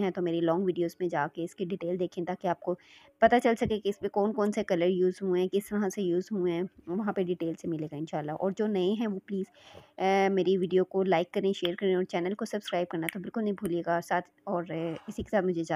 हैं तो मेरी लॉन्ग वीडियोस में जाके इसकी डिटेल देखें ताकि आपको पता चल सके कि इसमें कौन कौन से कलर यूज़ हुए हैं किस तरह से यूज़ हुए हैं वहाँ पे डिटेल से मिलेगा इंशाल्लाह और जो नए हैं वो प्लीज़ मेरी वीडियो को लाइक करें शेयर करें और चैनल को सब्सक्राइब करना तो बिल्कुल नहीं भूलिएगा साथ और इसी के साथ मुझे